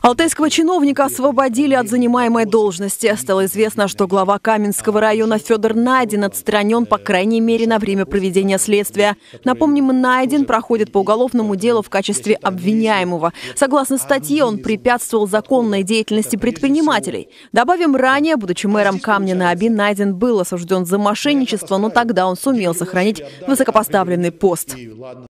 Алтайского чиновника освободили от занимаемой должности. Стало известно, что глава Каменского района Федор Найден отстранен, по крайней мере, на время проведения следствия. Напомним, Найден проходит по уголовному делу в качестве обвиняемого. Согласно статье, он препятствовал законной деятельности предпринимателей. Добавим, ранее, будучи мэром Камня на Оби, Найден был осужден за мошенничество, но тогда он сумел сохранить высокопоставленный пост.